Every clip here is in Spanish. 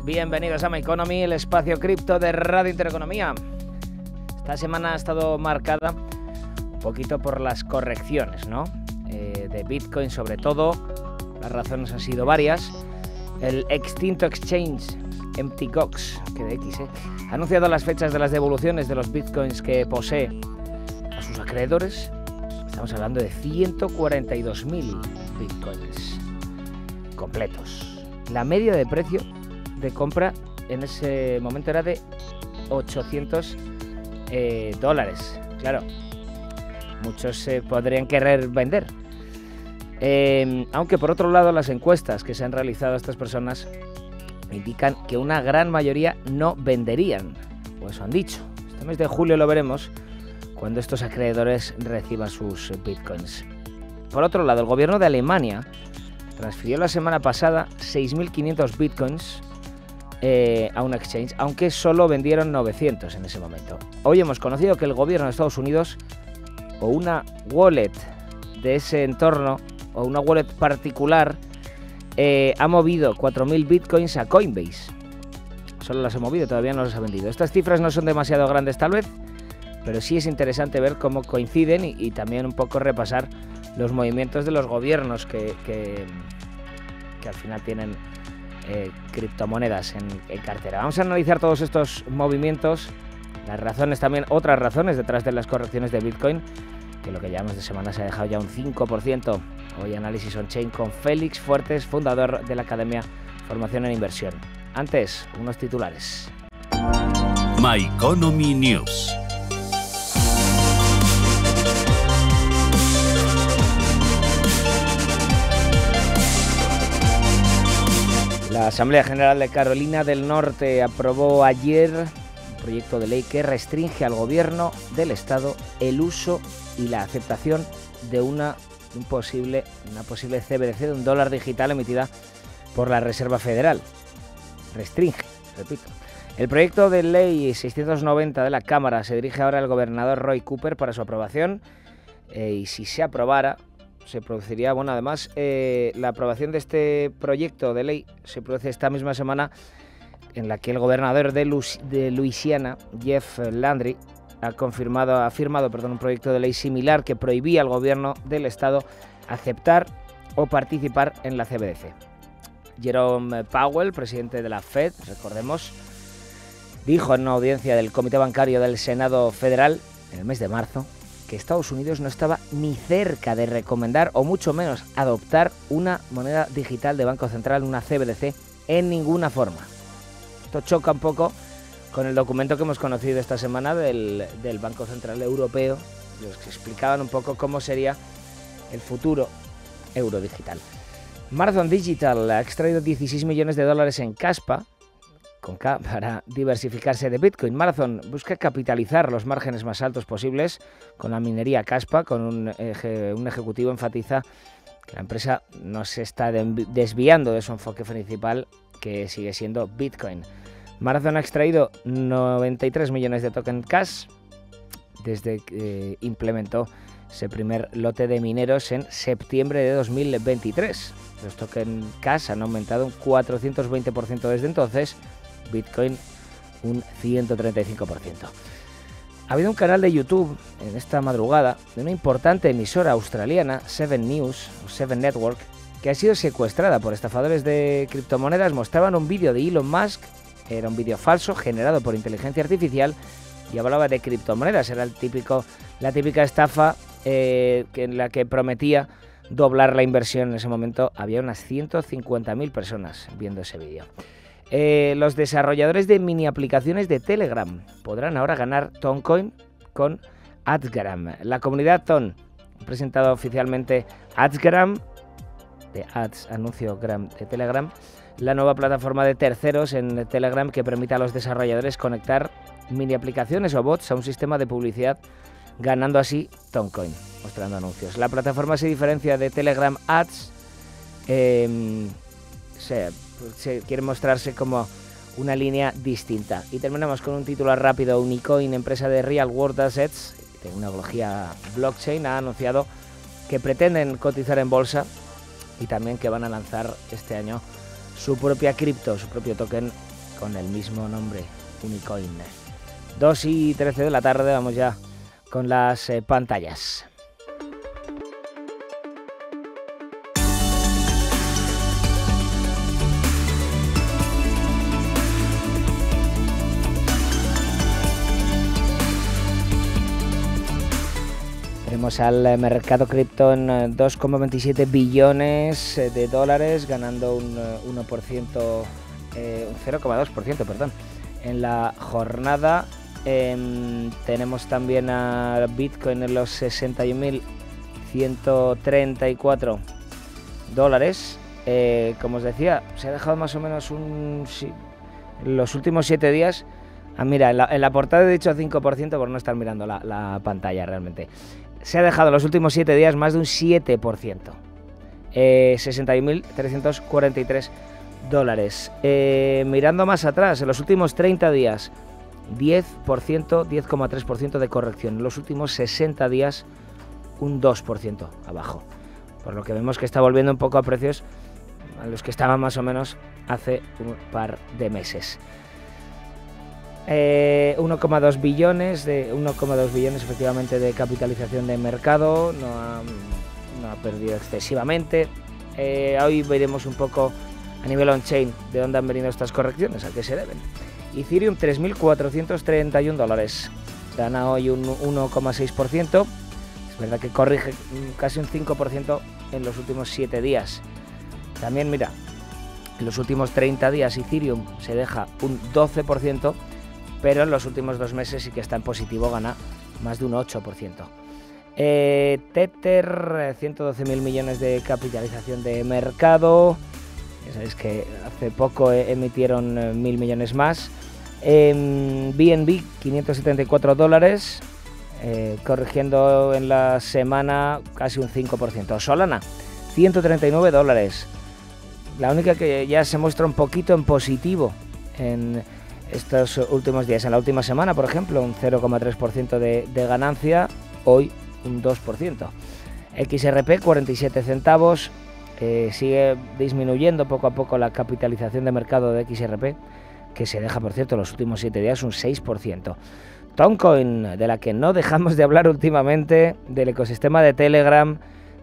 bienvenidos a My Economy, el espacio cripto de Radio Intereconomía. Esta semana ha estado marcada un poquito por las correcciones, ¿no? Eh, de Bitcoin sobre todo, las razones han sido varias. El extinto exchange Gox, que de X, ¿eh? ha anunciado las fechas de las devoluciones de los Bitcoins que posee a sus acreedores. Estamos hablando de 142.000 Bitcoins completos. La media de precio compra en ese momento era de 800 eh, dólares. Claro, muchos se podrían querer vender. Em, aunque por otro lado las encuestas que se han realizado a estas personas indican que una gran mayoría no venderían, pues eso han dicho. Este mes de julio lo veremos cuando estos acreedores reciban sus bitcoins. Por otro lado, el gobierno de Alemania transfirió la semana pasada 6.500 bitcoins eh, a un exchange, aunque solo vendieron 900 en ese momento. Hoy hemos conocido que el gobierno de Estados Unidos o una wallet de ese entorno o una wallet particular eh, ha movido 4.000 bitcoins a Coinbase. Solo las ha movido, todavía no las ha vendido. Estas cifras no son demasiado grandes tal vez, pero sí es interesante ver cómo coinciden y, también un poco repasar los movimientos de los gobiernos que, que al final tienen eh, criptomonedas en, en, cartera. Vamos a analizar todos estos movimientos, las razones también, otras razones detrás de las correcciones de Bitcoin, que lo que llevamos de semana se ha dejado ya un 5%. Hoy análisis on-chain con Félix Fuertes, fundador de la Academia Formación en Inversión. Antes, unos titulares. My Economy News. La Asamblea General de Carolina del Norte aprobó ayer un proyecto de ley que restringe al gobierno del Estado el uso y la aceptación de una, posible, una posible CBDC de un dólar digital emitida por la Reserva Federal. Restringe, repito. El proyecto de ley 690 de la Cámara se dirige ahora al gobernador Roy Cooper para su aprobación eh, y si se aprobara se produciría, bueno, además eh, la aprobación de este proyecto de ley se produce esta misma semana en la que el gobernador de, de Luisiana, Jeff Landry, ha confirmado, ha firmado, perdón, un proyecto de ley similar que prohibía al gobierno del estado aceptar o participar en la CBDC. Jerome Powell, presidente de la Fed, recordemos, dijo en una audiencia del Comité Bancario del Senado Federal en el mes de marzo Estados Unidos no estaba ni cerca de recomendar o mucho menos adoptar una moneda digital de Banco Central, una CBDC, en ninguna forma. Esto choca un poco con el documento que hemos conocido esta semana del, del Banco Central Europeo, los que explicaban un poco cómo sería el futuro euro digital. Marathon Digital ha extraído 16 millones de dólares en Caspa, para diversificarse de Bitcoin. Marathon busca capitalizar los márgenes más altos posibles con la minería Caspa, con un, ejecutivo enfatiza que la empresa no se está desviando de su enfoque principal, que sigue siendo Bitcoin. Marathon ha extraído 93 millones de token cash desde que eh, implementó ese primer lote de mineros en septiembre de 2023. Los token cash han aumentado un 420% desde entonces Bitcoin un 135%. Ha habido un canal de YouTube en esta madrugada de una importante emisora australiana, Seven News Seven Network, que ha sido secuestrada por estafadores de criptomonedas. Mostraban un vídeo de Elon Musk, era un vídeo falso generado por inteligencia artificial y hablaba de criptomonedas. Era el típico, la típica estafa eh, en la que prometía doblar la inversión en ese momento. Había unas 150.000 personas viendo ese vídeo. Eh, los desarrolladores de mini aplicaciones de Telegram podrán ahora ganar Toncoin con Adgram. La comunidad Ton ha presentado oficialmente AdsGram de Ads, anuncio Gram de Telegram, la nueva plataforma de terceros en Telegram que permite a los desarrolladores conectar mini aplicaciones o bots a un sistema de publicidad, ganando así Toncoin, mostrando anuncios. La plataforma se diferencia de Telegram Ads. Eh, em, se pues, quiere mostrarse como una línea distinta. Y terminamos con un título rápido. Unicoin, empresa de Real World Assets, tecnología blockchain, ha anunciado que pretenden cotizar en bolsa y también que van a lanzar este año su propia cripto, su propio token con el mismo nombre, Unicoin. 2 y 13 de la tarde, vamos ya con las eh, pantallas. al eh, mercado cripto en 2,27 eh, billones eh, de dólares, ganando un 1%, un 0,2%, perdón, en la jornada. Em, tenemos también a Bitcoin en los 61.134 dólares. como os decía, se ha dejado más o menos un... Sí, los últimos 7 días Ah, mira, en la, portada he dicho 5% por no estar mirando la pantalla realmente se ha dejado en los últimos 7 días más de un 7%. Eh, dólares. Eh, mirando más atrás, en los últimos 30 días, 10%, 10,3% de corrección. En los últimos 60 días, un 2% abajo. Por lo que vemos que está volviendo un poco a precios a los que estaban más o menos hace un par de meses. 1,2 eh, billones, de 1,2 billones efectivamente de capitalización de mercado, no ha, perdido excesivamente. Eh, hoy veremos un poco a nivel on-chain de dónde han venido estas correcciones, a qué se deben. Ethereum 3.431 dólares, gana hoy un 1,6%, es verdad que corrige casi un 5% en los últimos 7 días. También mira, en los últimos 30 días Ethereum se deja un 12%, pero en los últimos dos meses sí que está en positivo, gana más de un 8%. Eh, Tether, 112.000 eh, millones de capitalización de mercado. Ya sabéis que hace poco eh, emitieron eh, mil millones más. BNB, 574 dólares, corrigiendo en la semana casi un 5%. Solana, 139 dólares. La única que ya se muestra un poquito en positivo en, estos últimos días. En la última semana, por ejemplo, un 0,3% de, ganancia, hoy un 2%. XRP 47 centavos, eh, sigue disminuyendo poco a poco la capitalización de mercado de XRP, que se deja, por cierto, los últimos 7 días un 6%. Toncoin, de la que no dejamos de hablar últimamente, del ecosistema de Telegram,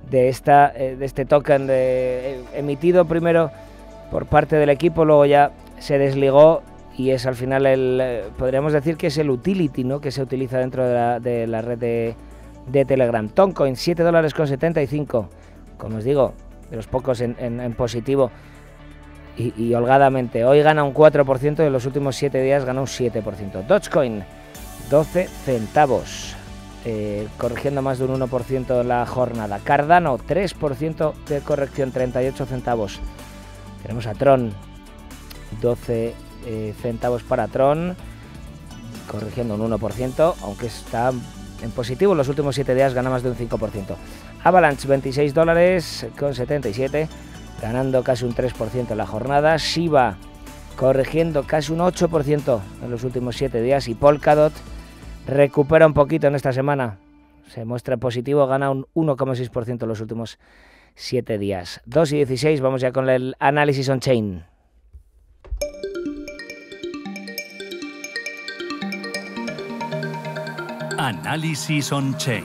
de, esta, eh, de este token eh, emitido primero por parte del equipo, luego ya se desligó y es al final el, eh, podríamos decir que es el utility ¿no? que se utiliza dentro de la, red de, Telegram. Toncoin, 7 dólares con 75, como os digo, de los pocos en, positivo y, holgadamente. Hoy gana un 4%, En los últimos 7 días gana un 7%. Dogecoin, 12 centavos, eh, corrigiendo más de un 1% la jornada. Cardano, 3% de corrección, 38 centavos. Tenemos a Tron, 12 eh, centavos para Tron, corrigiendo un 1%, aunque está en positivo, los últimos 7 días gana más de un 5%. Avalanche 26 dólares con 77, ganando casi un 3% en la jornada. Shiba corrigiendo casi un 8% en los últimos 7 días y Polkadot recupera un poquito en esta semana. Se muestra positivo, gana un 1,6% en los últimos 7 días. 2 y 16, vamos ya con el análisis on-chain. Análisis on-chain.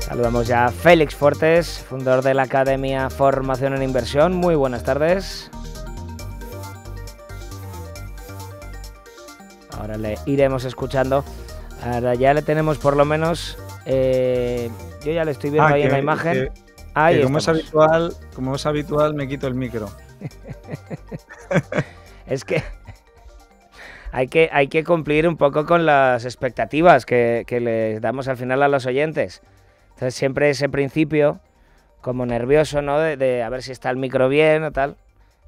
Saludamos ya a Félix Fortes, fundador de la Academia Formación en Inversión. Muy buenas tardes. Ahora le iremos escuchando. Ahora ya le tenemos por lo menos eh, yo ya le estoy viendo ah, ahí en la imagen como, es habitual, como es habitual, me quito el micro. es que hay, que hay que cumplir un poco con las expectativas que, que les damos al final a los oyentes. Entonces siempre ese principio, como nervioso, ¿no? De, a ver si está el micro bien o tal.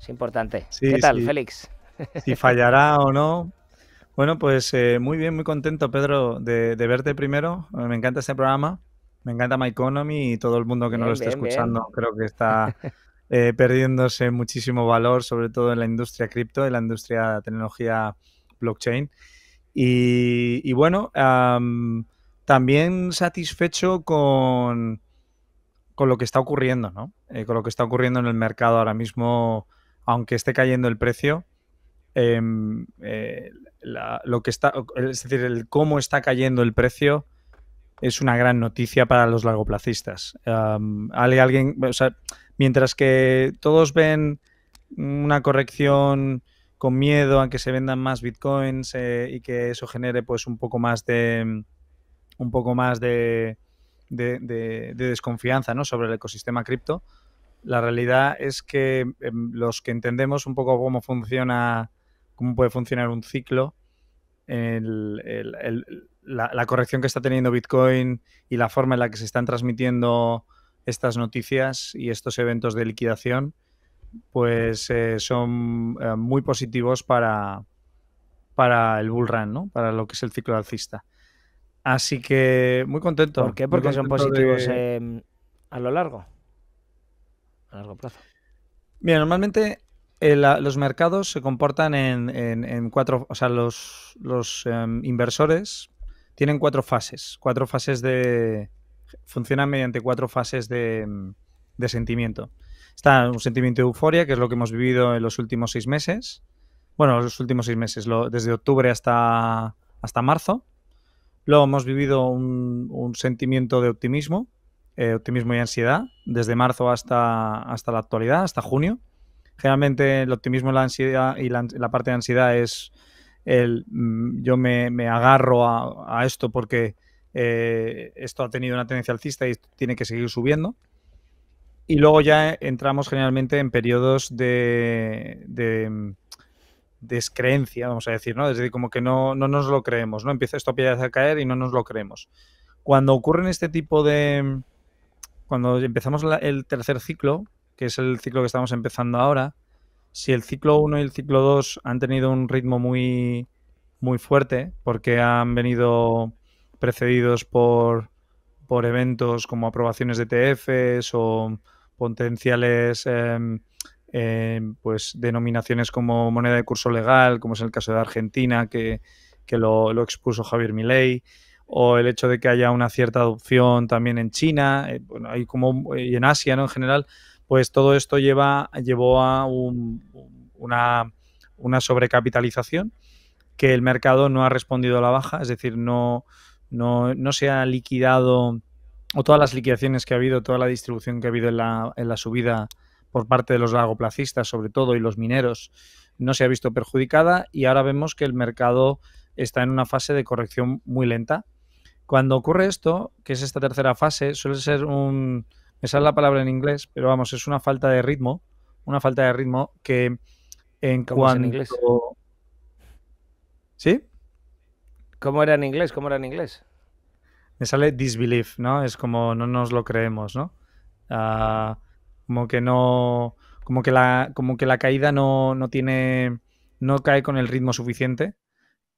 Es importante. ¿Qué tal, Félix? Si fallará o no. Bueno, pues eh, muy bien, muy contento, Pedro, de, de verte primero. Me encanta este programa. Me encanta My Economy y todo el mundo que no lo esté escuchando creo que está eh, perdiéndose muchísimo valor, sobre todo en la industria cripto, en la industria de tecnología blockchain. Y, bueno, también satisfecho con, con lo que está ocurriendo, ¿no? Eh, con lo que está ocurriendo en el mercado ahora mismo, aunque esté cayendo el precio. Em, eh, lo que está, es decir, el cómo está cayendo el precio es una gran noticia para los largoplacistas. alguien, mientras que todos ven una corrección con miedo a que se vendan más bitcoins eh, y que eso genere pues un poco más de un poco más de, de, desconfianza ¿no? sobre el ecosistema cripto. La realidad es que em, los que entendemos un poco cómo funciona, cómo puede funcionar un ciclo, el la, corrección que está teniendo Bitcoin y la forma en la que se están transmitiendo estas noticias y estos eventos de liquidación, pues eh, son eh, muy positivos para, para el bull run, ¿no? Para lo que es el ciclo alcista. Así que muy contento. ¿Por qué? Porque son positivos em, a lo largo. A largo plazo. Mira, normalmente eh, los mercados se comportan en, cuatro, o sea, los, em, inversores tienen cuatro fases, cuatro fases de... Funcionan mediante cuatro fases mm, de, sentimiento. Está un sentimiento de euforia, que es lo que hemos vivido en los últimos seis meses. Bueno, los últimos seis meses, desde octubre hasta, hasta marzo. Luego hemos vivido un, sentimiento de optimismo, eh, optimismo y ansiedad, desde marzo hasta, hasta la actualidad, hasta junio. Generalmente el optimismo la ansiedad y la parte de ansiedad es el, mm, yo me, agarro a, esto porque eh, esto ha tenido una tendencia alcista y tiene que seguir subiendo. Y luego ya entramos generalmente en periodos de, de mm, descreencia, vamos a decir, ¿no? Es como que no, no nos lo creemos, ¿no? Empieza esto a caer y no nos lo creemos. Cuando ocurren este tipo de... Mm, cuando empezamos el tercer ciclo, que es el ciclo que estamos empezando ahora, si el ciclo 1 y el ciclo 2 han tenido un ritmo muy, muy fuerte, porque han venido precedidos por, eventos como aprobaciones de ETFs o potenciales em, em, pues denominaciones como moneda de curso legal, como es el caso de Argentina, que, lo, expuso Javier Milei, o el hecho de que haya una cierta adopción también en China, eh, bueno, hay como y en Asia ¿no? en general, pues todo esto lleva, llevó a una, sobrecapitalización que el mercado no ha respondido a la baja, es decir, no, no, se ha liquidado o todas las liquidaciones que ha habido, toda la distribución que ha habido en la, en la subida por parte de los lagoplacistas, sobre todo, y los mineros, no se ha visto perjudicada y ahora vemos que el mercado está en una fase de corrección muy lenta. Cuando ocurre esto, que es esta tercera fase, suele ser un, me sale la palabra en inglés, pero vamos, es una falta de ritmo, una falta de ritmo que en cuanto... inglés? ¿Sí? ¿Cómo era en inglés? ¿Cómo era en inglés? Me sale disbelief, ¿no? Es como no nos lo creemos, ¿no? Ah, como que no... Como que la, como que la caída no, tiene... No cae con el ritmo suficiente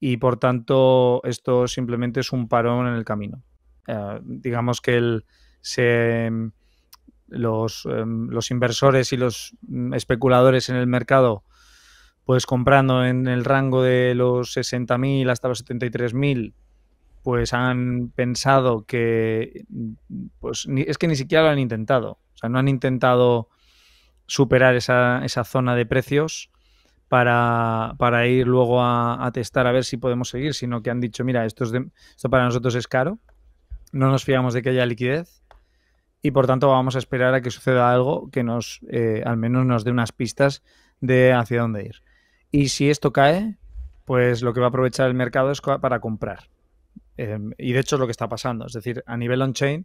y por tanto esto simplemente es un parón en el camino. Ah, digamos que él se, Em, los, inversores y los mm, especuladores en el mercado, pues comprando en el rango de los 60.000 hasta los 73.000, pues han pensado que, mm, pues ni, es que ni siquiera lo han intentado, o sea, no han intentado superar esa, esa zona de precios. Para, ir luego a, testar a ver si podemos seguir, sino que han dicho, mira, esto, es esto para nosotros es caro, no nos fiamos de que haya liquidez y por tanto vamos a esperar a que suceda algo que nos, eh, al menos nos dé unas pistas de hacia dónde ir. Y si esto cae, pues lo que va a aprovechar el mercado es para comprar. Em, y de hecho es lo que está pasando. Es decir, a nivel on-chain,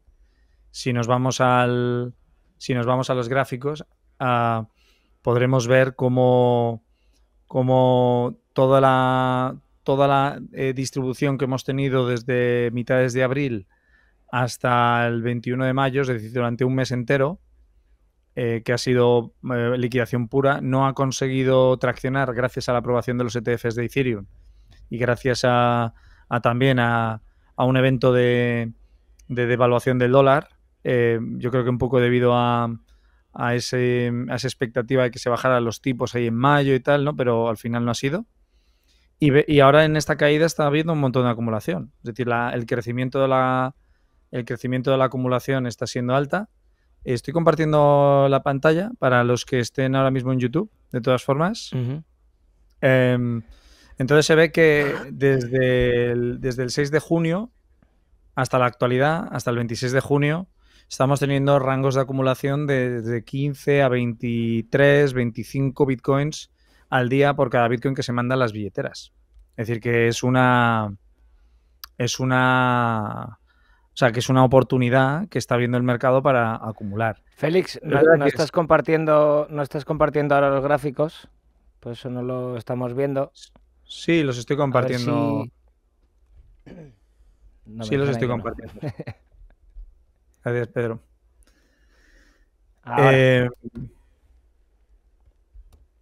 si nos vamos al. Si nos vamos a los gráficos, ah, podremos ver cómo, toda la, toda la eh, distribución que hemos tenido desde mitades de abril hasta el 21 de mayo, es decir, durante un mes entero, eh, que ha sido eh, liquidación pura, no ha conseguido traccionar gracias a la aprobación de los ETFs de Ethereum y gracias a, también a, un evento de, devaluación del dólar. Eh, yo creo que un poco debido a, ese, esa expectativa de que se bajaran los tipos ahí en mayo y tal, ¿no? Pero al final no ha sido. Y, ahora en esta caída está habiendo un montón de acumulación. Es decir, el crecimiento de la, el crecimiento de la acumulación está siendo alta. Estoy compartiendo la pantalla para los que estén ahora mismo en YouTube, de todas formas. Em, entonces se ve que desde el, desde el 6 de junio hasta la actualidad, hasta el 26 de junio, estamos teniendo rangos de acumulación de, 15 a 23, 25 bitcoins al día por cada bitcoin que se manda a las billeteras. Es decir, que es una. Es una o sea, que es una oportunidad que está viendo el mercado para acumular. Félix, no, estás, compartiendo, no estás compartiendo ahora los gráficos, por pues eso no lo estamos viendo. Sí, los estoy compartiendo. sí, los estoy compartiendo. Gracias, Pedro. Eh,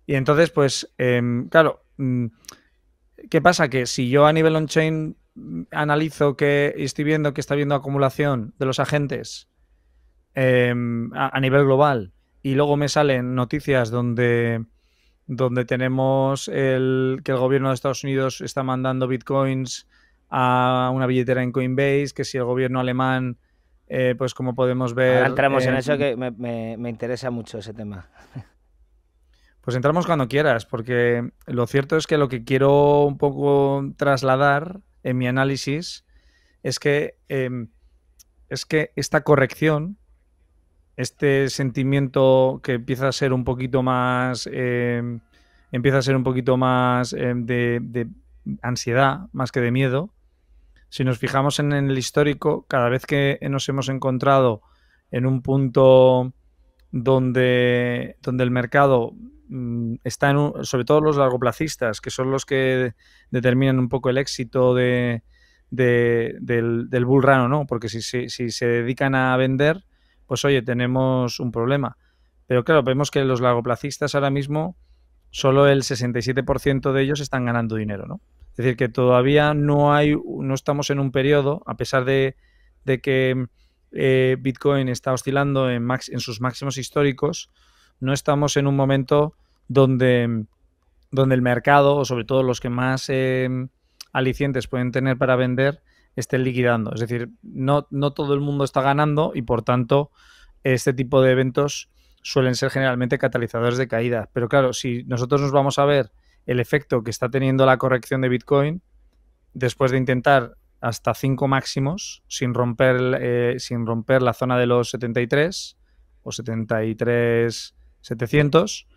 y entonces, pues, em, claro, mm, ¿qué pasa? Que si yo a nivel on-chain analizo que estoy viendo que está habiendo acumulación de los agentes em, a, nivel global y luego me salen noticias donde, donde tenemos el, que el gobierno de Estados Unidos está mandando bitcoins a una billetera en Coinbase, que si el gobierno alemán, eh, pues como podemos ver... entramos en eh, eso que me interesa mucho ese tema. Pues entramos cuando quieras, porque lo cierto es que lo que quiero un poco trasladar en mi análisis es que, em, es que esta corrección, este sentimiento que empieza a ser un poquito más, em, empieza a ser un poquito más em, de, de, ansiedad más que de miedo, si nos fijamos en el histórico, cada vez que nos hemos encontrado en un punto donde, donde el mercado Mm, está sobre todo los largoplacistas, que son los que determinan un poco el éxito de, del, del bull run no, porque si, se dedican a vender, pues oye, tenemos un problema. Pero claro, vemos que los largoplacistas ahora mismo, solo el 67% de ellos están ganando dinero, ¿no? Es decir, que todavía no hay, no estamos en un periodo, a pesar de, de que eh, Bitcoin está oscilando en, max, en sus máximos históricos, no estamos en un momento donde, donde el mercado, o sobre todo los que más eh, alicientes pueden tener para vender, estén liquidando. Es decir, no, no todo el mundo está ganando y por tanto este tipo de eventos suelen ser generalmente catalizadores de caída. Pero claro, si nosotros nos vamos a ver el efecto que está teniendo la corrección de Bitcoin, después de intentar hasta cinco máximos sin romper, eh, sin romper la zona de los 73 o 73 700,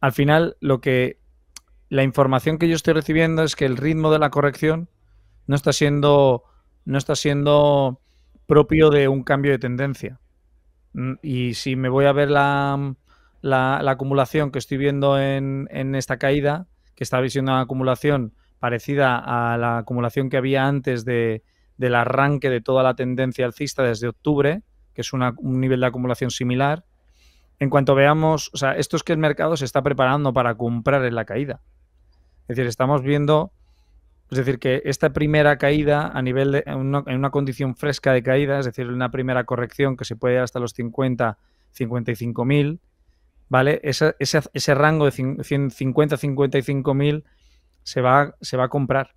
al final lo que la información que yo estoy recibiendo es que el ritmo de la corrección no está siendo no está siendo propio de un cambio de tendencia. Mm, y si me voy a ver la, la, acumulación que estoy viendo en, en esta caída, que está siendo una acumulación parecida a la acumulación que había antes de, del arranque de toda la tendencia alcista desde octubre, que es un nivel de acumulación similar, en cuanto veamos, o sea, esto es que el mercado se está preparando para comprar en la caída. Es decir, estamos viendo, es decir, que esta primera caída a nivel en, una, condición fresca de caída, es decir, una primera corrección que se puede ir hasta los 50, 55 mil, ¿vale? Ese, rango de 50, 55 mil se va, se va a comprar.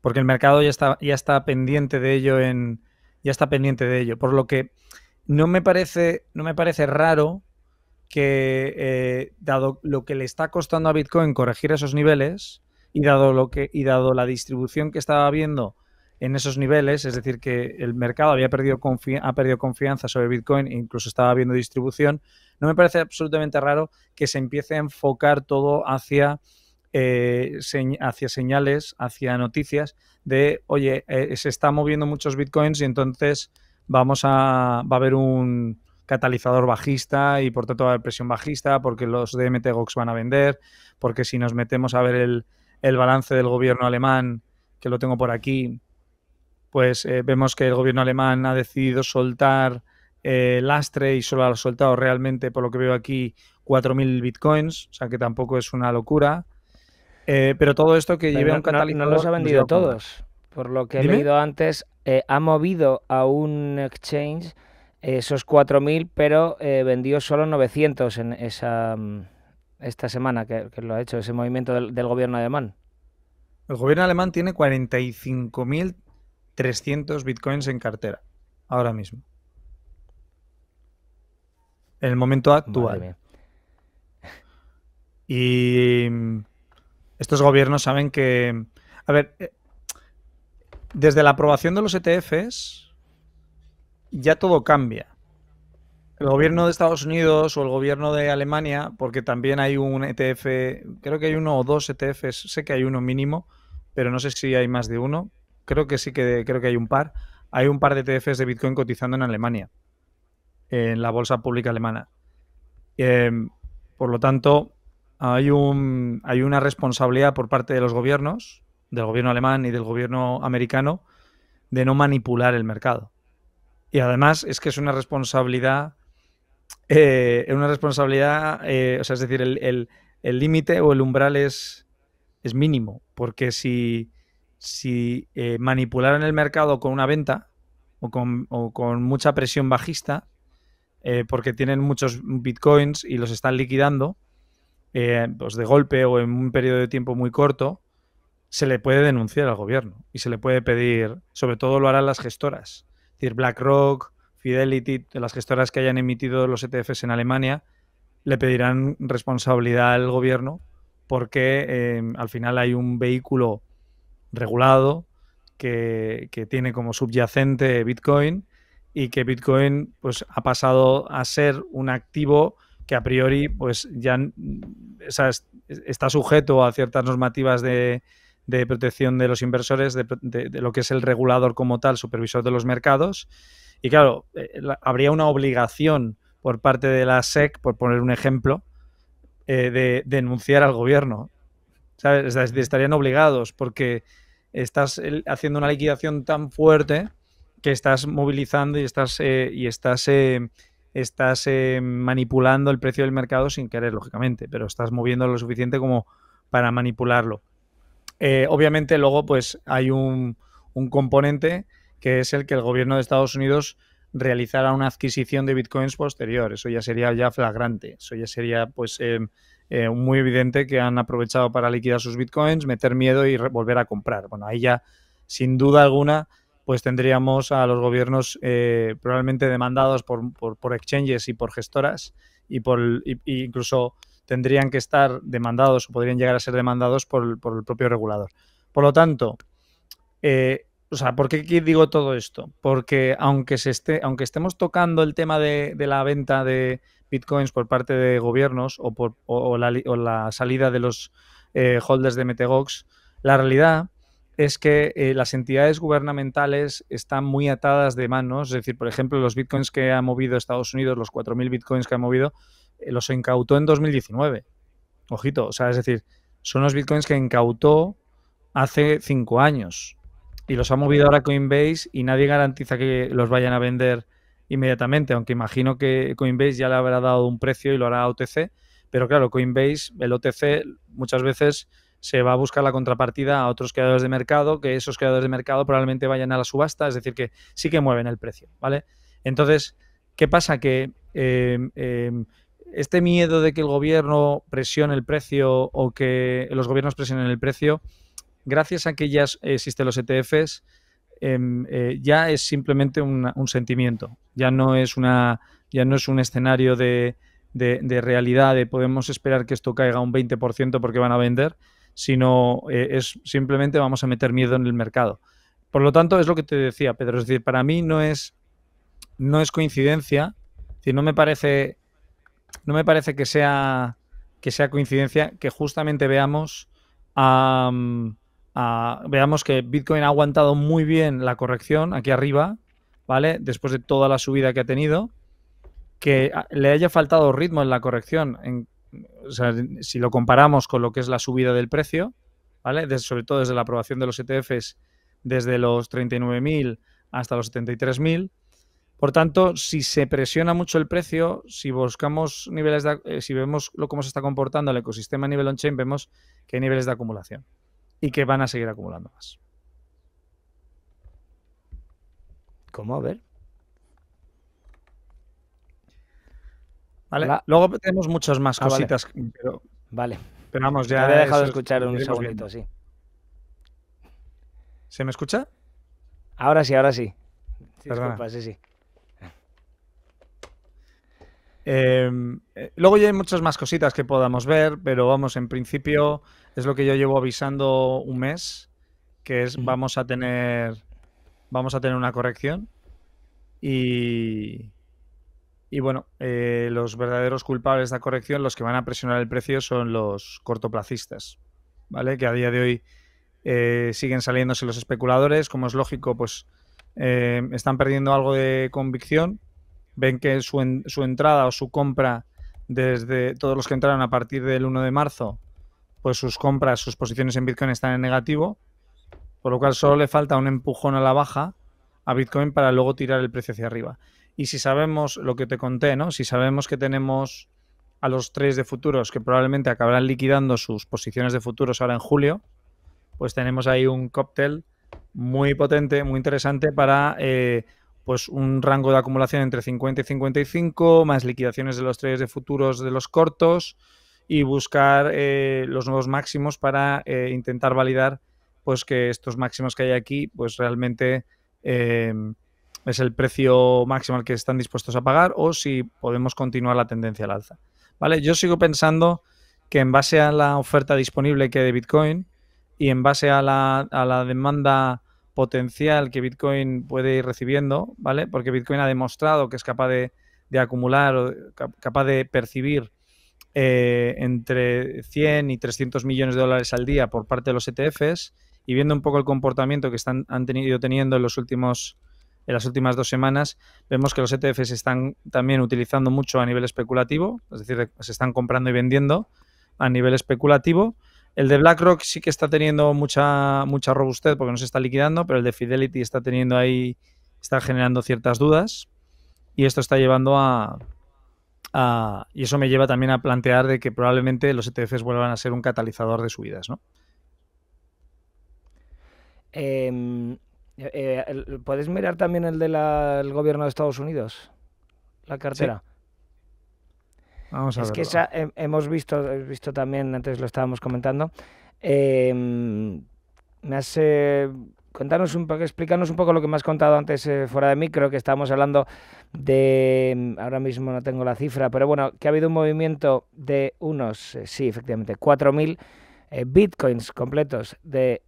Porque el mercado ya está, ya está pendiente de ello en. Ya está pendiente de ello. Por lo que no me parece, no me parece raro que, eh, dado lo que le está costando a Bitcoin corregir esos niveles y dado, lo que, y dado la distribución que estaba habiendo en esos niveles, es decir, que el mercado había perdido ha perdido confianza sobre Bitcoin e incluso estaba viendo distribución, no me parece absolutamente raro que se empiece a enfocar todo hacia, eh, hacia señales, hacia noticias de, oye, eh, se está moviendo muchos Bitcoins y entonces vamos a, va a haber un catalizador bajista y por tanto va a haber presión bajista porque los DMT Gox van a vender, porque si nos metemos a ver el, balance del gobierno alemán, que lo tengo por aquí, pues eh, vemos que el gobierno alemán ha decidido soltar eh, lastre y solo ha soltado realmente, por lo que veo aquí, 4.000 bitcoins, o sea que tampoco es una locura. Eh, pero todo esto que lleve un catalizador... No, no los ha pues vendido todos. Por lo que he leído antes, eh, ha movido a un exchange eh, esos 4.000, pero eh, vendió solo 900 en esa mm, esta semana que, lo ha hecho ese movimiento del, del gobierno alemán. El gobierno alemán tiene 45.300 bitcoins en cartera ahora mismo. En el momento actual. Y mm, estos gobiernos saben que... A ver, desde la aprobación de los ETFs ya todo cambia. El gobierno de Estados Unidos o el gobierno de Alemania, porque también hay un ETF, creo que hay uno o dos ETFs, sé que hay uno mínimo, pero no sé si hay más de uno. Creo que sí que creo que hay un par. Hay un par de ETFs de Bitcoin cotizando en Alemania, en la bolsa pública alemana. Em, por lo tanto, hay, un, hay una responsabilidad por parte de los gobiernos del gobierno alemán y del gobierno americano de no manipular el mercado. Y además es que es una responsabilidad, eh, una responsabilidad, eh, o sea, es decir, el límite el, o el umbral es, es mínimo, porque si, si eh, manipularan el mercado con una venta o con, o con mucha presión bajista, porque tienen muchos bitcoins y los están liquidando, pues de golpe o en un periodo de tiempo muy corto, se le puede denunciar al gobierno y se le puede pedir, sobre todo lo harán las gestoras, es decir, BlackRock, Fidelity, las gestoras que hayan emitido los ETFs en Alemania, le pedirán responsabilidad al gobierno porque em, al final hay un vehículo regulado que, tiene como subyacente Bitcoin y que Bitcoin pues, ha pasado a ser un activo que a priori pues, ya está sujeto a ciertas normativas de, de protección de los inversores, de, lo que es el regulador como tal, supervisor de los mercados. Y claro, eh, habría una obligación por parte de la SEC, por poner un ejemplo, eh, de denunciar al gobierno. Estarían obligados porque estás eh, haciendo una liquidación tan fuerte que estás movilizando y estás, y estás, estás manipulando el precio del mercado sin querer, lógicamente, pero estás moviendo lo suficiente como para manipularlo. Eh, obviamente luego pues hay un, componente que es el que el gobierno de Estados Unidos realizara una adquisición de bitcoins posterior. Eso ya sería ya flagrante. Eso ya sería pues eh, eh, muy evidente que han aprovechado para liquidar sus bitcoins, meter miedo y volver a comprar. Bueno, ahí ya sin duda alguna pues tendríamos a los gobiernos probablemente demandados por, por, exchanges y por gestoras y por y incluso tendrían que estar demandados o podrían llegar a ser demandados por el, propio regulador. Por lo tanto, eh, o sea, ¿por qué digo todo esto? Porque aunque, se esté, aunque estemos tocando el tema de, la venta de bitcoins por parte de gobiernos o, por, la, salida de los eh, holders de Metegox, la realidad es que eh, las entidades gubernamentales están muy atadas de manos. Es decir, por ejemplo, los bitcoins que ha movido Estados Unidos, los 4.000 bitcoins que ha movido, los incautó en 2019. Ojito, o sea, es decir, son los bitcoins que incautó hace cinco años y los ha movido ahora Coinbase y nadie garantiza que los vayan a vender inmediatamente, aunque imagino que Coinbase ya le habrá dado un precio y lo hará a OTC, pero claro, Coinbase, el OTC muchas veces se va a buscar la contrapartida a otros creadores de mercado, que esos creadores de mercado probablemente vayan a la subasta, es decir, que sí que mueven el precio, ¿vale? Entonces, ¿qué pasa? Que eh, eh, este miedo de que el gobierno presione el precio o que los gobiernos presionen el precio, gracias a que ya existen los ETFs, em, eh, ya es simplemente un sentimiento, ya no es, una, ya no es un escenario de, realidad, de podemos esperar que esto caiga un 20% porque van a vender, sino eh, es simplemente vamos a meter miedo en el mercado. Por lo tanto, es lo que te decía, Pedro, es decir, para mí no es, no es coincidencia, si no me parece no me parece que sea, que sea coincidencia que justamente veamos mm, veamos que Bitcoin ha aguantado muy bien la corrección aquí arriba, ¿vale? Después de toda la subida que ha tenido, que le haya faltado ritmo en la corrección, en, si lo comparamos con lo que es la subida del precio, ¿vale? sobre todo desde la aprobación de los ETFs, desde los 39.000 hasta los 73.000, por tanto, si se presiona mucho el precio, si buscamos niveles de, eh, si vemos cómo se está comportando el ecosistema a nivel on-chain, vemos que hay niveles de acumulación y que van a seguir acumulando más. ¿Cómo? A ver. Vale. Luego tenemos muchas más ah, cositas. Vale. Pero, vale. vamos, ya. Te dejado de escuchar un segundito, sí. ¿Se me escucha? Ahora sí, ahora sí. Disculpa, sí, sí. Em, eh, luego ya hay muchas más cositas que podamos ver, pero vamos, en principio es lo que yo llevo avisando un mes, que es vamos a tener vamos a tener una corrección y y bueno, eh, los verdaderos culpables de la corrección, los que van a presionar el precio son los cortoplacistas, ¿vale? Que a día de hoy eh, siguen saliéndose los especuladores, como es lógico, pues están perdiendo algo de convicción ven que su, entrada o su compra desde todos los que entraron a partir del 1 de marzo, pues sus compras, sus posiciones en Bitcoin están en negativo, por lo cual solo le falta un empujón a la baja a Bitcoin para luego tirar el precio hacia arriba. Y si sabemos lo que te conté, ¿no? Si sabemos que tenemos a los tres de futuros que probablemente acabarán liquidando sus posiciones de futuros ahora en julio, pues tenemos ahí un cóctel muy potente, muy interesante para eh, pues un rango de acumulación entre 50 y 55, más liquidaciones de los trades de futuros de los cortos y buscar eh, los nuevos máximos para eh, intentar validar pues que estos máximos que hay aquí pues realmente em, es el precio máximo al que están dispuestos a pagar o si podemos continuar la tendencia al alza. ¿Vale? Yo sigo pensando que en base a la oferta disponible que hay de Bitcoin y en base a la, a la demanda potencial que Bitcoin puede ir recibiendo, ¿vale? Porque Bitcoin ha demostrado que es capaz de, acumular o capaz de percibir eh, entre 100 y 300 millones de dólares al día por parte de los ETFs y viendo un poco el comportamiento que están, han tenido teniendo en los últimos en las últimas dos semanas vemos que los ETFs están también utilizando mucho a nivel especulativo, es decir, se están comprando y vendiendo a nivel especulativo el de BlackRock sí que está teniendo mucha, mucha robustez porque no se está liquidando, pero el de Fidelity está teniendo ahí, está generando ciertas dudas y esto está llevando a, y eso me lleva también a plantear de que probablemente los ETFs vuelvan a ser un catalizador de subidas, ¿no? Em, eh, eh, ¿Puedes mirar también el del gobierno de Estados Unidos? La cartera es que eh, hemos visto, eh, visto también, antes lo estábamos comentando, eh, me hace eh, contarnos un poco, explicarnos un poco lo que me has contado antes fuera de micro, que estábamos hablando de, mm, ahora mismo no tengo la cifra, pero bueno, que ha habido un movimiento de unos, sí, efectivamente, 4.000 bitcoins completos de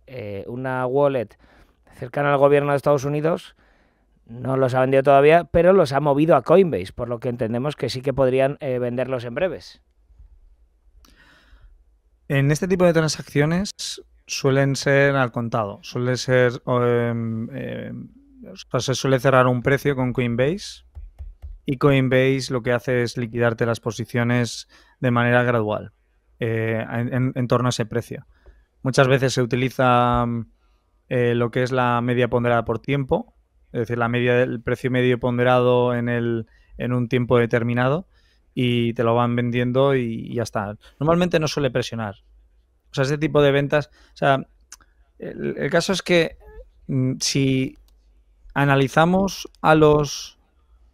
una wallet cercana al gobierno de Estados Unidos no los ha vendido todavía, pero los ha movido a Coinbase, por lo que entendemos que sí que podrían eh, venderlos en breves. En este tipo de transacciones suelen ser al contado, suele ser em, em, se suele cerrar un precio con Coinbase y Coinbase lo que hace es liquidarte las posiciones de manera gradual eh, en, torno a ese precio. Muchas veces se utiliza eh, lo que es la media ponderada por tiempo, es decir, la media del precio medio ponderado en, un tiempo determinado y te lo van vendiendo y, ya está. Normalmente no suele presionar. O sea, este tipo de ventas, o sea, el caso es que mm, si analizamos a los,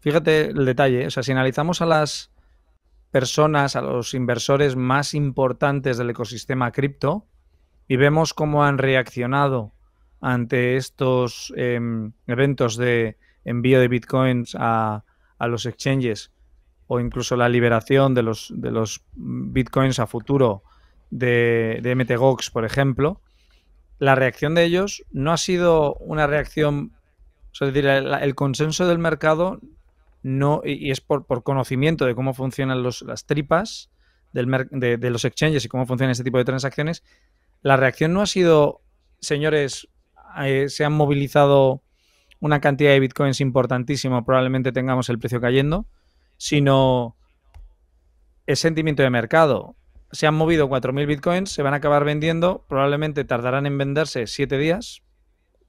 fíjate el detalle, o sea, si analizamos a las personas, a los inversores más importantes del ecosistema cripto y vemos cómo han reaccionado ante estos em, eventos de envío de bitcoins a, los exchanges o incluso la liberación de los, de los bitcoins a futuro de, de MTGOX, por ejemplo, la reacción de ellos no ha sido una reacción, es decir, el, consenso del mercado no, y, es por, por, conocimiento de cómo funcionan los, las tripas de, de los exchanges y cómo funcionan este tipo de transacciones, la reacción no ha sido, señores, eh, se han movilizado una cantidad de bitcoins importantísima, probablemente tengamos el precio cayendo, sino el sentimiento de mercado. Se han movido 4.000 bitcoins, se van a acabar vendiendo, probablemente tardarán en venderse 7 días,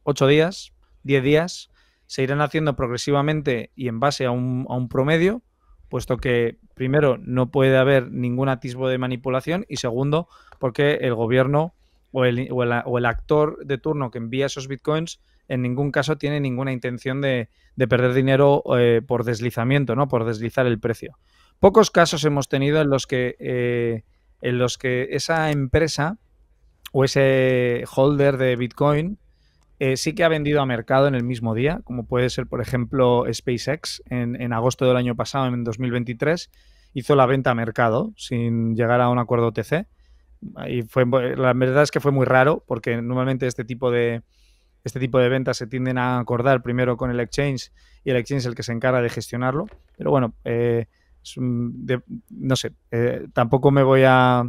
8 días, 10 días, se irán haciendo progresivamente y en base a un, a un promedio, puesto que primero no puede haber ningún atisbo de manipulación y segundo porque el gobierno o el, actor de turno que envía esos bitcoins en ningún caso tiene ninguna intención de, perder dinero eh, por deslizamiento, ¿no? Por deslizar el precio. Pocos casos hemos tenido en los que, eh, en los que esa empresa o ese holder de Bitcoin eh, sí que ha vendido a mercado en el mismo día, como puede ser, por ejemplo, SpaceX en, en agosto del año pasado, en 2023, hizo la venta a mercado sin llegar a un acuerdo TC fue, la verdad es que fue muy raro, porque normalmente este tipo de, este tipo de ventas se tienden a acordar primero con el exchange y el exchange es el que se encarga de gestionarlo. Pero bueno, eh, no sé, eh, tampoco me voy a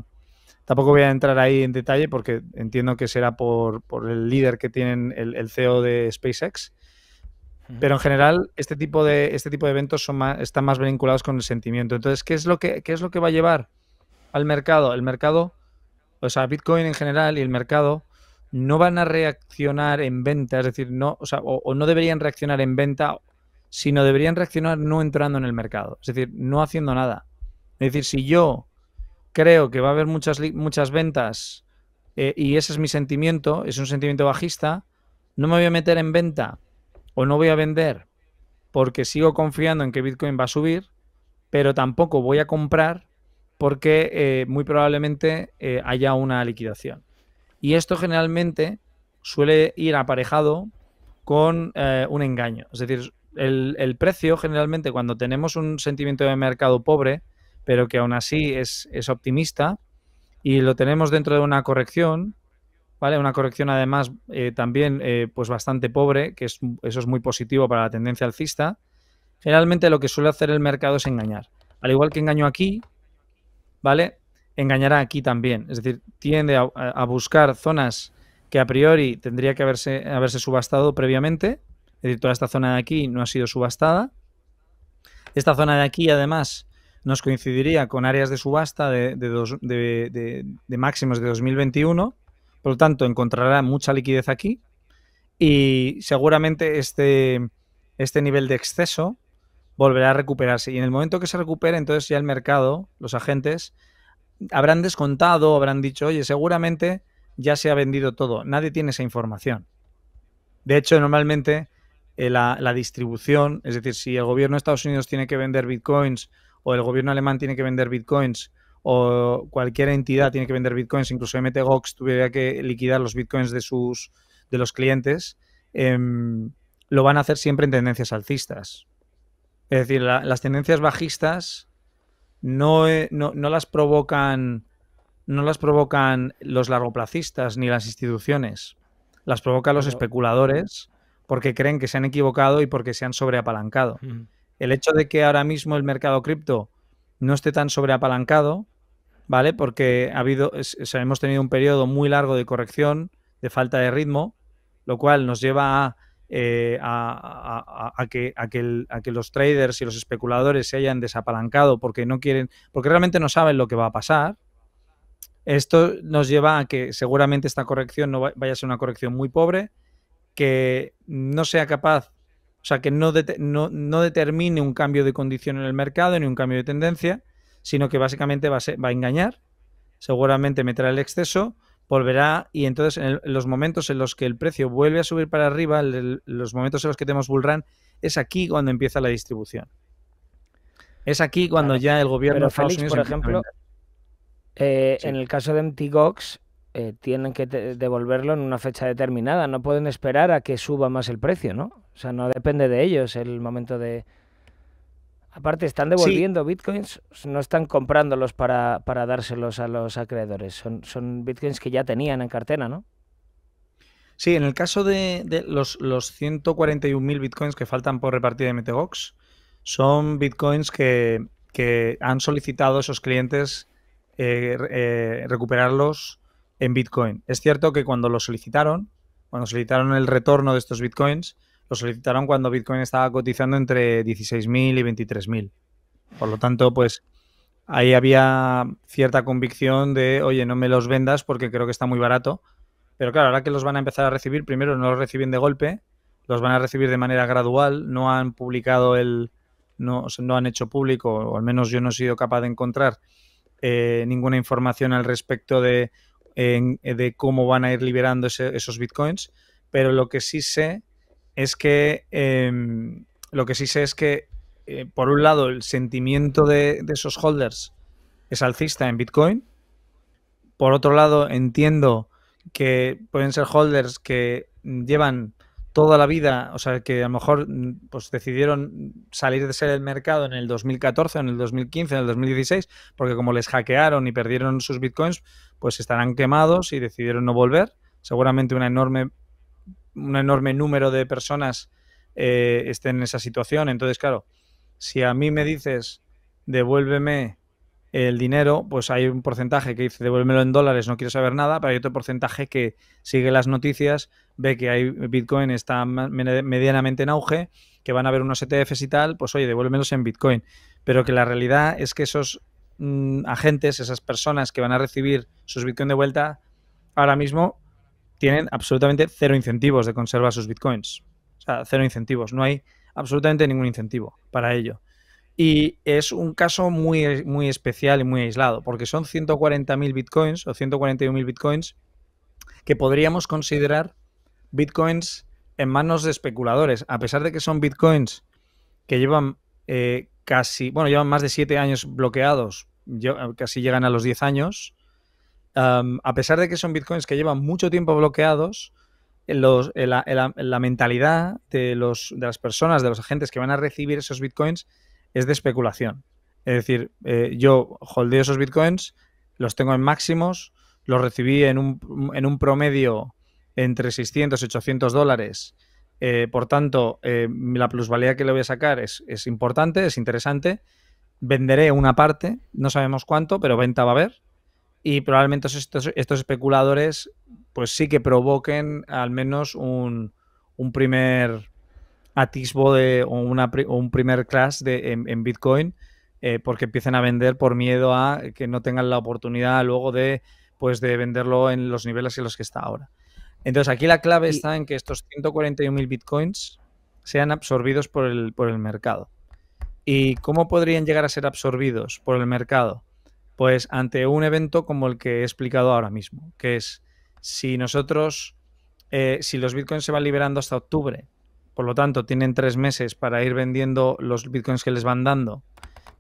tampoco voy a entrar ahí en detalle porque entiendo que será por, el líder que tienen el, CEO de SpaceX. Pero en general, este tipo de, este tipo de eventos son están más vinculados con el sentimiento. Entonces, ¿qué es, lo que, ¿qué es lo que va a llevar al mercado? El mercado o sea, Bitcoin en general y el mercado no van a reaccionar en venta, es decir, no, o, sea, o, no deberían reaccionar en venta, sino deberían reaccionar no entrando en el mercado, es decir, no haciendo nada. Es decir, si yo creo que va a haber muchas, muchas ventas eh, y ese es mi sentimiento, es un sentimiento bajista, no me voy a meter en venta o no voy a vender porque sigo confiando en que Bitcoin va a subir, pero tampoco voy a comprar porque eh, muy probablemente eh, haya una liquidación. Y esto generalmente suele ir aparejado con eh, un engaño. Es decir, el, precio generalmente cuando tenemos un sentimiento de mercado pobre, pero que aún así es, optimista, y lo tenemos dentro de una corrección, ¿vale? Una corrección además también pues bastante pobre, que eso es muy positivo para la tendencia alcista. Generalmente lo que suele hacer el mercado es engañar. Al igual que engaño aquí, ¿vale? Engañará aquí también. Es decir, tiende a, buscar zonas que a priori tendría que haberse, haberse subastado previamente. Es decir, toda esta zona de aquí no ha sido subastada. Esta zona de aquí, además, nos coincidiría con áreas de subasta de, máximos de 2021. Por lo tanto, encontrará mucha liquidez aquí. Y seguramente este, este nivel de exceso volverá a recuperarse. Y en el momento que se recupere, entonces ya el mercado, los agentes, habrán descontado, habrán dicho, oye, seguramente ya se ha vendido todo. Nadie tiene esa información. De hecho, normalmente eh, la, distribución, es decir, si el gobierno de Estados Unidos tiene que vender bitcoins o el gobierno alemán tiene que vender bitcoins o cualquier entidad tiene que vender bitcoins, incluso MTGOX tuviera que liquidar los bitcoins de sus de los clientes, em, lo van a hacer siempre en tendencias alcistas. Es decir, las tendencias bajistas eh, no, no, las provocan no las provocan los largoplacistas ni las instituciones. Las provocan los especuladores porque creen que se han equivocado y porque se han sobreapalancado. El hecho de que ahora mismo el mercado cripto no esté tan sobreapalancado, ¿vale? Porque ha habido, hemos tenido un periodo muy largo de corrección, de falta de ritmo, lo cual nos lleva a eh, a, que, a, los traders y los especuladores se hayan desapalancado porque no quieren, porque realmente no saben lo que va a pasar, esto nos lleva a que seguramente esta corrección no vaya a ser una corrección muy pobre, que no sea capaz, o sea, que no, determine un cambio de condición en el mercado ni un cambio de tendencia, sino que básicamente va a, va a engañar, seguramente meterá el exceso volverá y entonces en los momentos en los que el precio vuelve a subir para arriba, los momentos en los que tenemos bullrun, es aquí cuando empieza la distribución. Es aquí cuando ya el gobierno Pero Félix, por ejemplo, eh, en el caso de MTGOX eh, tienen que devolverlo en una fecha determinada, no pueden esperar a que suba más el precio, ¿no? O sea, no depende de ellos el momento de, Aparte, están devolviendo bitcoins, no están comprándolos para, para dárselos a los acreedores. Son, bitcoins que ya tenían en cartera, ¿no? Sí, en el caso de, los, 141.000 bitcoins que faltan por repartir de MTGOX, son bitcoins que, han solicitado esos clientes eh, eh, recuperarlos en bitcoin. Es cierto que cuando lo solicitaron, cuando solicitaron el retorno de estos bitcoins, lo solicitaron cuando Bitcoin estaba cotizando entre 16.000 y 23.000. Por lo tanto, pues ahí había cierta convicción de, oye, no me los vendas porque creo que está muy barato. Pero claro, ahora que los van a empezar a recibir, primero no los reciben de golpe, los van a recibir de manera gradual, no han publicado el, no, no han hecho público, o al menos yo no he sido capaz de encontrar eh, ninguna información al respecto de, cómo van a ir liberando esos bitcoins, pero lo que sí sé es que em, lo que sí sé es que, eh, por un lado, el sentimiento de, esos holders es alcista en Bitcoin. Por otro lado, entiendo que pueden ser holders que llevan toda la vida, o sea, que a lo mejor pues, decidieron salir de ser el mercado en el 2014, en el 2015, en el 2016, porque como les hackearon y perdieron sus bitcoins, pues estarán quemados y decidieron no volver. Seguramente una enorme un enorme número de personas eh, estén en esa situación. Entonces, claro, si a mí me dices devuélveme el dinero, pues hay un porcentaje que dice devuélvemelo en dólares, no quiero saber nada, pero hay otro porcentaje que sigue las noticias, ve que hay Bitcoin está medianamente en auge, que van a haber unos ETFs y tal, pues oye, devuélvemelos en Bitcoin. Pero que la realidad es que esos mm, agentes, esas personas que van a recibir sus Bitcoin de vuelta, ahora mismo tienen absolutamente cero incentivos de conservar sus bitcoins. O sea, cero incentivos. No hay absolutamente ningún incentivo para ello. Y es un caso muy, muy especial y muy aislado, porque son 140.000 bitcoins o 141.000 bitcoins que podríamos considerar bitcoins en manos de especuladores, a pesar de que son bitcoins que llevan eh, casi, bueno, llevan más de 7 años bloqueados, eh, casi llegan a los 10 años, a pesar de que son bitcoins que llevan mucho tiempo bloqueados, eh, eh, eh, la, mentalidad de, las personas, de los agentes que van a recibir esos bitcoins es de especulación. Es decir, yo holdeo esos bitcoins, los tengo en máximos, los recibí en un, promedio entre 600 y 800 dólares. por tanto, la plusvalía que le voy a sacar es importante, es interesante. Venderé una parte, no sabemos cuánto, pero venta va a haber y probablemente estos, estos especuladores pues sí que provoquen al menos un, un primer atisbo de, o, una, un primer crash de, en, Bitcoin eh, porque empiecen a vender por miedo a que no tengan la oportunidad luego de, pues de venderlo en los niveles en los que está ahora. Entonces aquí la clave está en que estos 141.000 Bitcoins sean absorbidos por el, por el mercado. ¿Y cómo podrían llegar a ser absorbidos por el mercado? Pues ante un evento como el que he explicado ahora mismo, que es si nosotros, eh, si los bitcoins se van liberando hasta octubre, por lo tanto tienen tres meses para ir vendiendo los bitcoins que les van dando,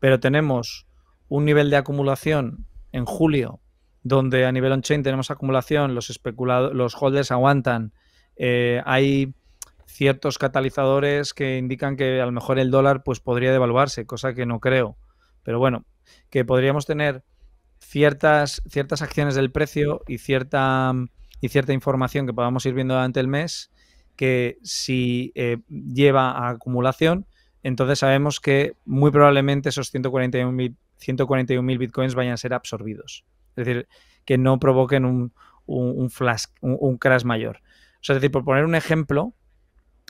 pero tenemos un nivel de acumulación en julio, donde a nivel on-chain tenemos acumulación, los, los holders aguantan, eh, hay ciertos catalizadores que indican que a lo mejor el dólar pues podría devaluarse, cosa que no creo. Pero bueno, que podríamos tener ciertas, ciertas acciones del precio y cierta, y cierta información que podamos ir viendo durante el mes que si eh, lleva a acumulación, entonces sabemos que muy probablemente esos 141.000 141 bitcoins vayan a ser absorbidos. Es decir, que no provoquen un, un, flash, un, crash mayor. es decir, por poner un ejemplo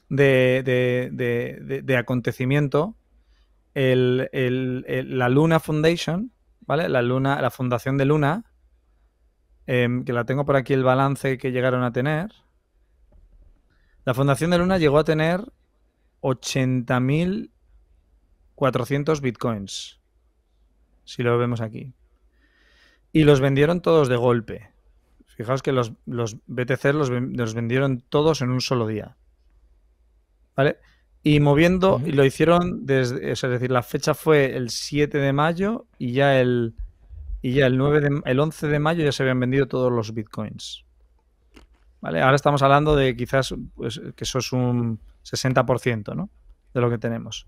de, de, de, acontecimiento, el, el, la Luna Foundation ¿vale? La Luna, la Fundación de Luna, em, que la tengo por aquí el balance que llegaron a tener. La Fundación de Luna llegó a tener 80.400 bitcoins. Si lo vemos aquí. Y los vendieron todos de golpe. Fijaos que los, BTC los, los vendieron todos en un solo día. ¿Vale? y moviendo, y lo hicieron desde, es decir, la fecha fue el 7 de mayo y ya el, y ya el, 9 el 11 de mayo ya se habían vendido todos los bitcoins. ¿Vale? Ahora estamos hablando de quizás pues, que eso es un 60% ¿no? de lo que tenemos.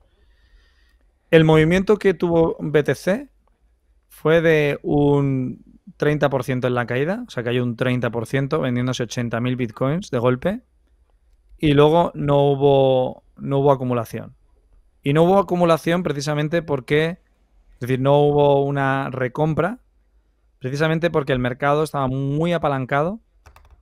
El movimiento que tuvo BTC fue de un 30% en la caída, o sea, que hay un 30%, vendiéndose 80.000 bitcoins de golpe. Y luego no hubo no hubo acumulación. Y no hubo acumulación precisamente porque, es decir, no hubo una recompra, precisamente porque el mercado estaba muy apalancado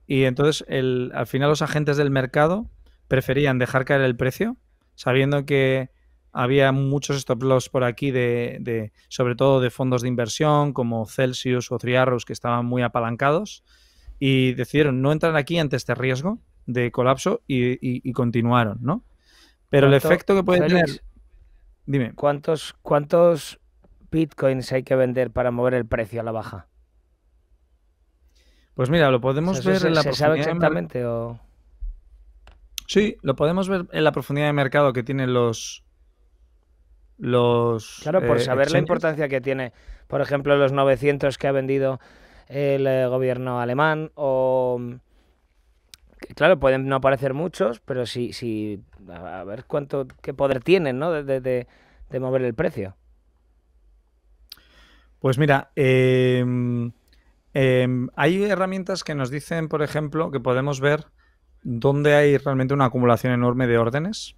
y entonces el, al final los agentes del mercado preferían dejar caer el precio, sabiendo que había muchos stop loss por aquí, de, sobre todo de fondos de inversión como Celsius o Triarros que estaban muy apalancados y decidieron no entrar aquí ante este riesgo de colapso y, y continuaron, ¿no? Pero el efecto que puede tener. Dime. ¿Cuántos, cuántos bitcoins hay que vender para mover el precio a la baja? Pues mira, lo podemos ver en la se sabe exactamente Sí, lo podemos ver en la profundidad de mercado que tienen los los Claro, por eh, saber la importancia que tiene, por ejemplo, los 900 que ha vendido el eh, gobierno alemán o claro, pueden no aparecer muchos, pero si, si a ver cuánto, qué poder tienen, ¿no? De, mover el precio. Pues mira, em, em, hay herramientas que nos dicen, por ejemplo, que podemos ver dónde hay realmente una acumulación enorme de órdenes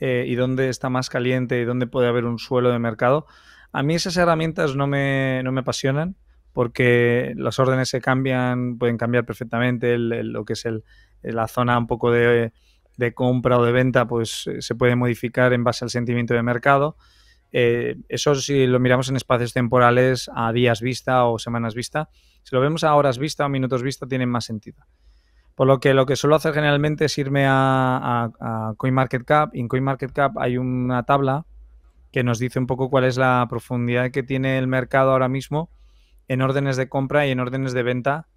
eh, y dónde está más caliente y dónde puede haber un suelo de mercado. A mí esas herramientas no me, apasionan porque las órdenes se cambian, pueden cambiar perfectamente lo que es el, la zona un poco de, compra o de venta pues eh, se puede modificar en base al sentimiento de mercado. Eh, eso si lo miramos en espacios temporales a días vista o semanas vista, si lo vemos a horas vista o minutos vista tiene más sentido. Por lo que lo que suelo hacer generalmente es irme a, a, a CoinMarketCap. En CoinMarketCap hay una tabla que nos dice un poco cuál es la profundidad que tiene el mercado ahora mismo en órdenes de compra y en órdenes de venta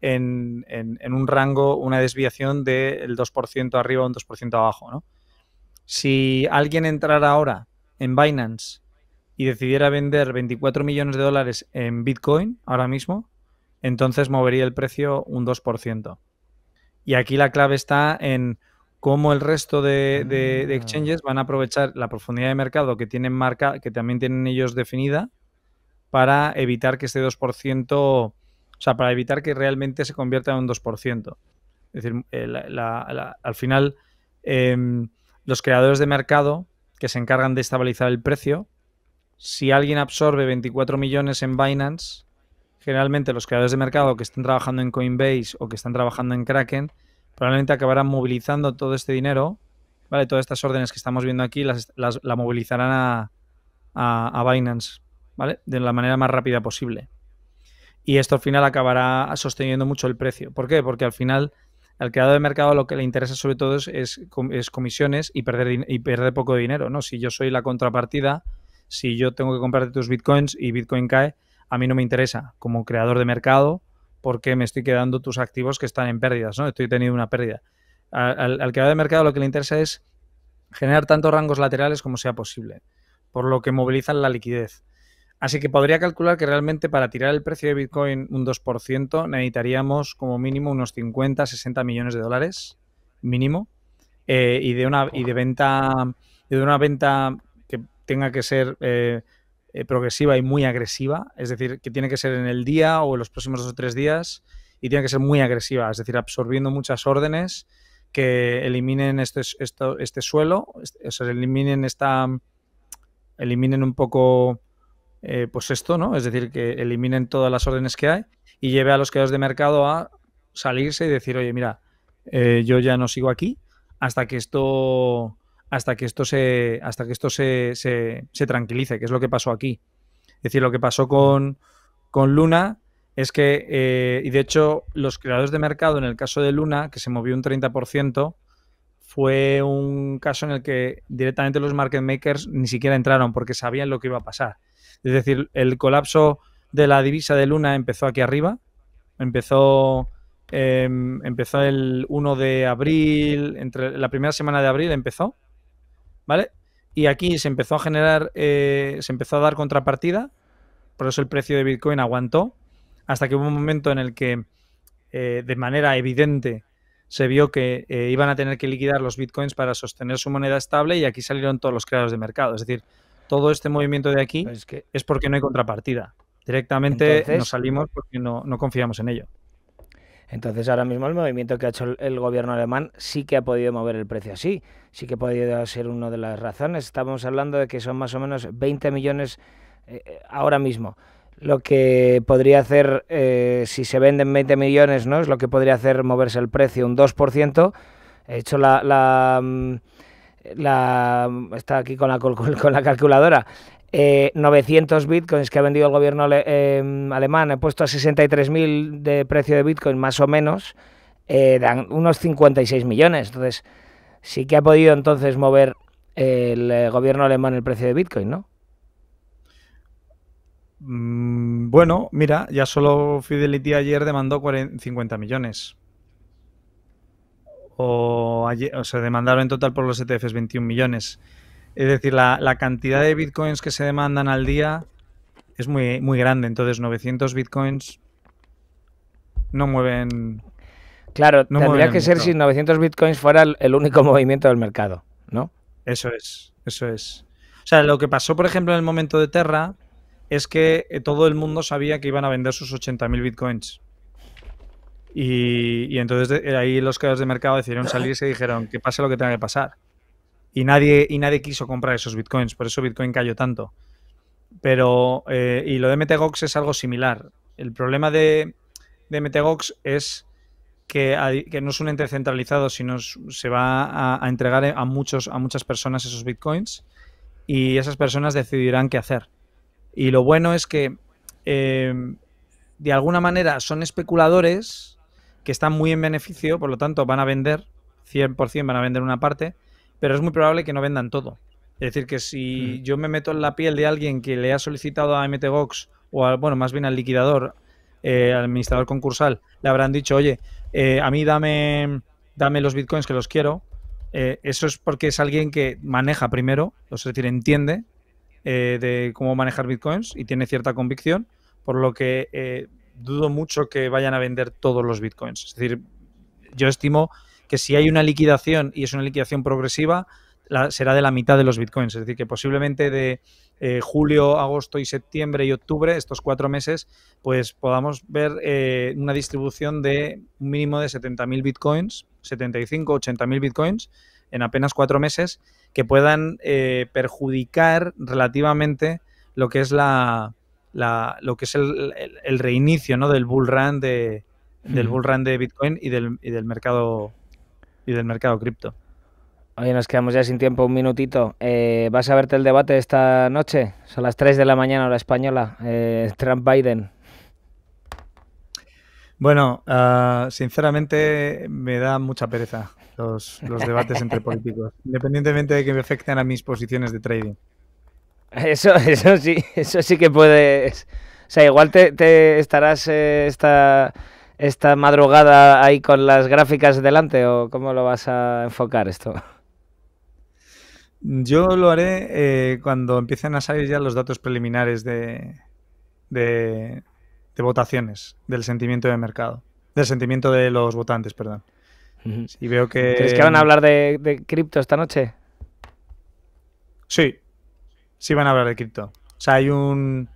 en, un rango, una desviación del 2% arriba o un 2% abajo. Si alguien entrara ahora en Binance y decidiera vender 24 millones de dólares en Bitcoin ahora mismo, entonces movería el precio un 2%. Y aquí la clave está en cómo el resto de, ah. exchanges van a aprovechar la profundidad de mercado que tienen marca, que también tienen ellos definida, para evitar que este 2% o sea, para evitar que realmente se convierta en un 2%. Es decir, eh, al final, em, los creadores de mercado que se encargan de estabilizar el precio, si alguien absorbe 24 millones en Binance, generalmente los creadores de mercado que estén trabajando en Coinbase o que están trabajando en Kraken, probablemente acabarán movilizando todo este dinero, ¿vale? Todas estas órdenes que estamos viendo aquí las, la movilizarán a, a, a Binance, ¿vale? De la manera más rápida posible y esto al final acabará sosteniendo mucho el precio. ¿Por qué? Porque al final al creador de mercado lo que le interesa sobre todo es, comisiones y perder, poco dinero. ¿no? Si yo soy la contrapartida, si yo tengo que comprarte tus bitcoins y bitcoin cae, a mí no me interesa como creador de mercado porque me estoy quedando tus activos que están en pérdidas, ¿no? Estoy teniendo una pérdida. Al, al, creador de mercado lo que le interesa es generar tantos rangos laterales como sea posible, por lo que movilizan la liquidez. Así que podría calcular que realmente para tirar el precio de Bitcoin un 2% necesitaríamos como mínimo unos 50, 60 millones de dólares, mínimo, eh, y de una y de venta de una venta que tenga que ser eh, eh, progresiva y muy agresiva, es decir, que tiene que ser en el día o en los próximos dos o tres días y tiene que ser muy agresiva, es decir, absorbiendo muchas órdenes que eliminen este, esto, este suelo, eliminen esta, eliminen un poco eh, pues esto, ¿no? Es decir, que eliminen todas las órdenes que hay y lleve a los creadores de mercado a salirse y decir, oye, mira, eh, yo ya no sigo aquí hasta que esto hasta que esto se hasta que esto se, tranquilice, que es lo que pasó aquí. Es decir, lo que pasó con, con Luna es que, eh, y de hecho, los creadores de mercado, en el caso de Luna, que se movió un 30%, fue un caso en el que directamente los market makers ni siquiera entraron porque sabían lo que iba a pasar. Es decir, el colapso de la divisa de Luna empezó aquí arriba, empezó, em, empezó el 1 de abril, entre la primera semana de abril empezó, ¿vale? Y aquí se empezó a generar, eh, se empezó a dar contrapartida, por eso el precio de Bitcoin aguantó, hasta que hubo un momento en el que eh, de manera evidente se vio que eh, iban a tener que liquidar los bitcoins para sostener su moneda estable y aquí salieron todos los creadores de mercado. Es decir, todo este movimiento de aquí es, porque no hay contrapartida. Directamente nos salimos porque no, confiamos en ello. Entonces, ahora mismo el movimiento que ha hecho el gobierno alemán sí que ha podido mover el precio así, sí que ha podido ser una de las razones. Estamos hablando de que son más o menos 20 millones eh, eh, ahora mismo lo que podría hacer, eh, si se venden 20 millones, ¿no? Es lo que podría hacer moverse el precio un 2%. He hecho la... la, mm, mm, está aquí con la, con la calculadora. 900 eh, bitcoins que ha vendido el gobierno em, alemán, he puesto a 63.000 de precio de bitcoin más o menos, eh, dan unos 56 millones. Entonces, sí que ha podido entonces mover el gobierno alemán el precio de bitcoin, ¿no? Mm, bueno, mira, ya solo Fidelity ayer demandó 50 millones. O, se demandaron en total por los ETFs 21 millones. Es decir, la, cantidad de bitcoins que se demandan al día es muy, muy grande. Entonces, 900 bitcoins no mueven. Claro, tendría que ser si 900 bitcoins fuera el, el único movimiento del mercado, ¿no? Eso es, eso es. O sea, lo que pasó, por ejemplo, en el momento de Terra es que eh, todo el mundo sabía que iban a vender sus 80.000 bitcoins. Y, entonces eh, ahí los creadores de mercado decidieron salirse y dijeron que pase lo que tenga que pasar. Y nadie, y nadie quiso comprar esos bitcoins, por eso Bitcoin cayó tanto. Pero, eh, y lo de MTGOX es algo similar. El problema de, de MTGOX es que, no es un ente centralizado, sino se va a, a, entregar a, muchos, a muchas personas esos bitcoins y esas personas decidirán qué hacer. Y lo bueno es que, eh, de alguna manera, son especuladores que están muy en beneficio, por lo tanto, van a vender, 100% van a vender una parte, pero es muy probable que no vendan todo. Es decir, que si yo me meto en la piel de alguien que le ha solicitado a MTGOX, o al, bueno, más bien al liquidador, eh, al administrador concursal, le habrán dicho, oye, eh, a mí dame, dame los bitcoins que los quiero. eso es porque es alguien que maneja primero, es decir, entiende eh, de cómo manejar bitcoins y tiene cierta convicción, por lo que eh, dudo mucho que vayan a vender todos los bitcoins. Es decir, yo estimo que si hay una liquidación y es una liquidación progresiva, será de la mitad de los bitcoins. Es decir, que posiblemente de eh, julio, agosto y septiembre y octubre, estos cuatro meses, pues podamos ver una distribución de un mínimo de 70.000 bitcoins, 75, 80.000 bitcoins en apenas cuatro meses que puedan eh, perjudicar relativamente lo que es la, lo que es el, reinicio del bull run de del bull de Bitcoin y del, y del mercado y del mercado cripto. Oye, nos quedamos ya sin tiempo, un minutito. Eh, ¿Vas a verte el debate esta noche? Son las 3 de la mañana, hora española. Eh, Trump-Biden. Bueno, ah, sinceramente me da mucha pereza los, debates entre políticos, independientemente de que me afecten a mis posiciones de trading. Eso, eso sí, eso sí que puedes. O sea, igual te, estarás eh, esta, madrugada ahí con las gráficas delante o cómo lo vas a enfocar esto. Yo lo haré eh, cuando empiecen a salir ya los datos preliminares de, de votaciones, del sentimiento de mercado, del sentimiento de los votantes, perdón. Y veo que... ¿Crees que van a hablar de, cripto esta noche? Sí, sí van a hablar de cripto. O sea, hay un,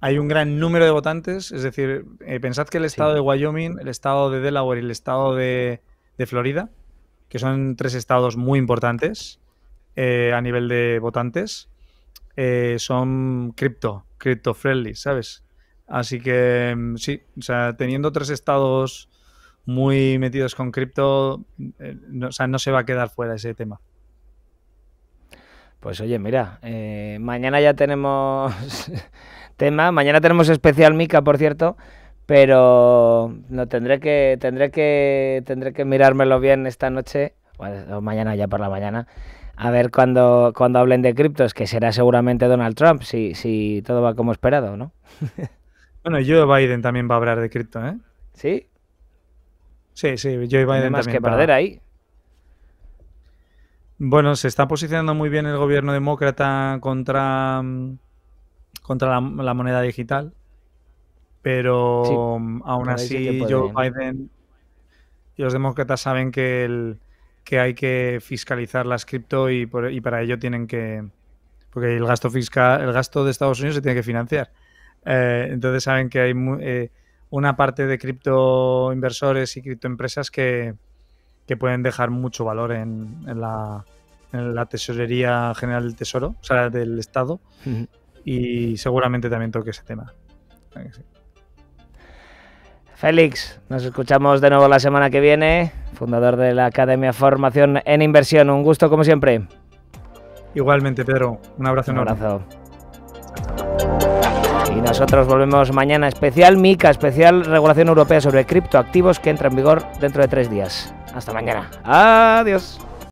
hay un gran número de votantes, es decir, eh, pensad que el estado de Wyoming, el estado de Delaware y el estado de, Florida, que son tres estados muy importantes eh, a nivel de votantes, eh, son cripto, cripto friendly, ¿sabes? Así que mm, sí, o sea, teniendo tres estados muy metidos con cripto, eh, no, o sea, no se va a quedar fuera ese tema. Pues oye, mira, eh, mañana ya tenemos tema, mañana tenemos especial Mica, por cierto, pero no tendré que tendré que tendré que mirármelo bien esta noche o mañana ya por la mañana. A ver cuando, cuando hablen de criptos, que será seguramente Donald Trump, si, si todo va como esperado, ¿no? bueno, Joe Biden también va a hablar de cripto, ¿eh? ¿Sí? Sí, sí, Joe Biden. más que perder ahí. Bueno, se está posicionando muy bien el gobierno demócrata contra, mm, contra la, moneda digital, pero mm, aún así Joe Biden y los demócratas saben que, el, que hay que fiscalizar las cripto y, para ello tienen que... Porque el gasto fiscal, el gasto de Estados Unidos se tiene que financiar. Eh, entonces saben que hay... Eh, una parte de criptoinversores y criptoempresas que, que pueden dejar mucho valor en, la, tesorería general del tesoro, o sea, del Estado, y seguramente también toque ese tema. Félix, nos escuchamos de nuevo la semana que viene, fundador de la Academia Formación en Inversión. Un gusto como siempre. Igualmente, Pedro. Un abrazo. Un abrazo. Enorme. Y nosotros volvemos mañana especial MICA, especial regulación europea sobre criptoactivos que entra en vigor dentro de tres días. Hasta mañana. Adiós.